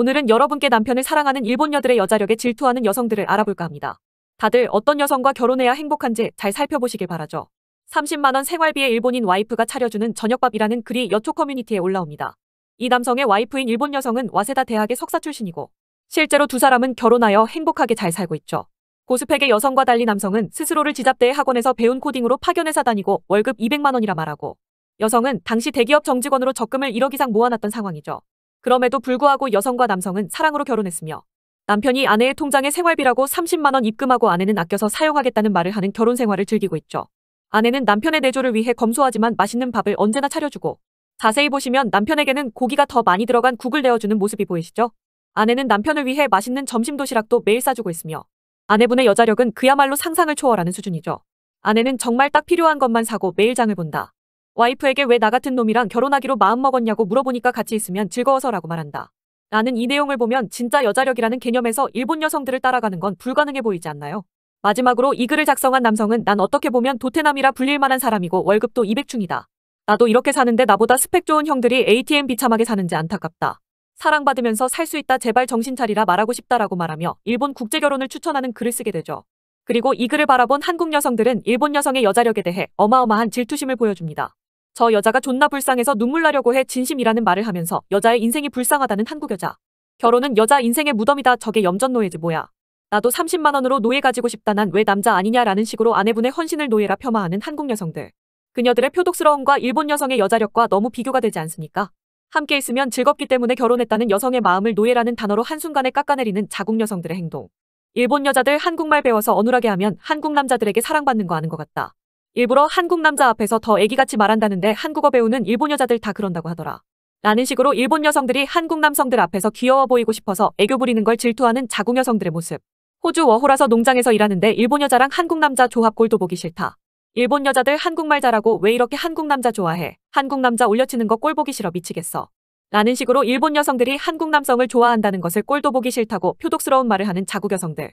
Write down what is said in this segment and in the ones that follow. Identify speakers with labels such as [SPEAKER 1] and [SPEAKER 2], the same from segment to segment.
[SPEAKER 1] 오늘은 여러분께 남편을 사랑하는 일본녀들의 여자력에 질투하는 여성들을 알아볼까 합니다. 다들 어떤 여성과 결혼해야 행복한지 잘 살펴보시길 바라죠. 30만원 생활비에 일본인 와이프가 차려주는 저녁밥이라는 글이 여초 커뮤니티에 올라옵니다. 이 남성의 와이프인 일본 여성은 와세다 대학의 석사 출신이고 실제로 두 사람은 결혼하여 행복하게 잘 살고 있죠. 고스펙의 여성과 달리 남성은 스스로를 지잡대의 학원에서 배운 코딩으로 파견회사 다니고 월급 200만원이라 말하고 여성은 당시 대기업 정직원으로 적금을 1억 이상 모아놨던 상황이죠. 그럼에도 불구하고 여성과 남성은 사랑으로 결혼했으며 남편이 아내의 통장에 생활비라고 30만 원 입금하고 아내는 아껴서 사용하겠다는 말을 하는 결혼 생활을 즐기고 있죠. 아내는 남편의 내조를 위해 검소하지만 맛있는 밥을 언제나 차려주고 자세히 보시면 남편에게는 고기가 더 많이 들어간 국을 내어주는 모습이 보이시죠? 아내는 남편을 위해 맛있는 점심 도시락도 매일 싸주고 있으며 아내분의 여자력은 그야말로 상상을 초월하는 수준이죠. 아내는 정말 딱 필요한 것만 사고 매일 장을 본다. 와이프에게 왜 나 같은 놈이랑 결혼하기로 마음먹었냐고 물어보니까 같이 있으면 즐거워서라고 말한다. 나는 이 내용을 보면 진짜 여자력이라는 개념에서 일본 여성들을 따라가는 건 불가능해 보이지 않나요? 마지막으로 이 글을 작성한 남성은 난 어떻게 보면 도태남이라 불릴 만한 사람이고 월급도 200충이다. 나도 이렇게 사는데 나보다 스펙 좋은 형들이 ATM 비참하게 사는지 안타깝다. 사랑받으면서 살 수 있다 제발 정신 차리라 말하고 싶다라고 말하며 일본 국제결혼을 추천하는 글을 쓰게 되죠. 그리고 이 글을 바라본 한국 여성들은 일본 여성의 여자력에 대해 어마어마한 질투심을 보여줍니다. 저 여자가 존나 불쌍해서 눈물 나려고 해 진심이라는 말을 하면서 여자의 인생이 불쌍하다는 한국 여자. 결혼은 여자 인생의 무덤이다 저게 염전노예지 뭐야. 나도 30만원으로 노예 가지고 싶다 난 왜 남자 아니냐라는 식으로 아내분의 헌신을 노예라 폄하하는 한국 여성들. 그녀들의 표독스러움과 일본 여성의 여자력과 너무 비교가 되지 않습니까? 함께 있으면 즐겁기 때문에 결혼했다는 여성의 마음을 노예라는 단어로 한순간에 깎아내리는 자국 여성들의 행동. 일본 여자들 한국말 배워서 어눌하게 하면 한국 남자들에게 사랑받는 거 아는 것 같다. 일부러 한국 남자 앞에서 더 애기같이 말한다는데 한국어 배우는 일본 여자들 다 그런다고 하더라. 라는 식으로 일본 여성들이 한국 남성들 앞에서 귀여워 보이고 싶어서 애교 부리는 걸 질투하는 자국 여성들의 모습. 호주 워호라서 농장에서 일하는데 일본 여자랑 한국 남자 조합 골도 보기 싫다. 일본 여자들 한국말 잘하고 왜 이렇게 한국 남자 좋아해? 한국 남자 올려치는 거 꼴 보기 싫어 미치겠어. 라는 식으로 일본 여성들이 한국 남성을 좋아한다는 것을 꼴도 보기 싫다고 표독스러운 말을 하는 자국 여성들.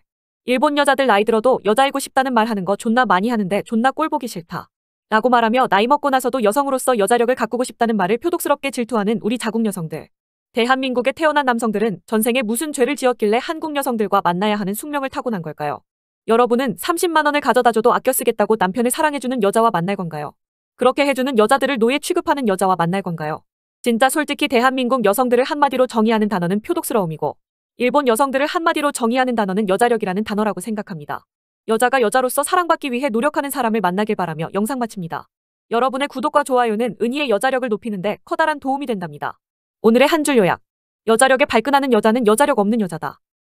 [SPEAKER 1] 일본 여자들 나이 들어도 여자이고 싶다는 말 하는 거 존나 많이 하는데 존나 꼴보기 싫다. 라고 말하며 나이 먹고 나서도 여성으로서 여자력을 가꾸고 싶다는 말을 표독스럽게 질투하는 우리 자국 여성들. 대한민국에 태어난 남성들은 전생에 무슨 죄를 지었길래 한국 여성들과 만나야 하는 숙명을 타고난 걸까요? 여러분은 30만 원을 가져다줘도 아껴 쓰겠다고 남편을 사랑해주는 여자와 만날 건가요? 그렇게 해주는 여자들을 노예 취급하는 여자와 만날 건가요? 진짜 솔직히 대한민국 여성들을 한마디로 정의하는 단어는 표독스러움이고 일본 여성들을 한마디로 정의하는 단어는 여자력이라는 단어라고 생각합니다. 여자가 여자로서 사랑받기 위해 노력하는 사람을 만나길 바라며 영상 마칩니다. 여러분의 구독과 좋아요는 은희의 여자력을 높이는데 커다란 도움이 된답니다. 오늘의 한 줄 요약. 여자력에 발끈하는 여자는 여자력 없는 여자다.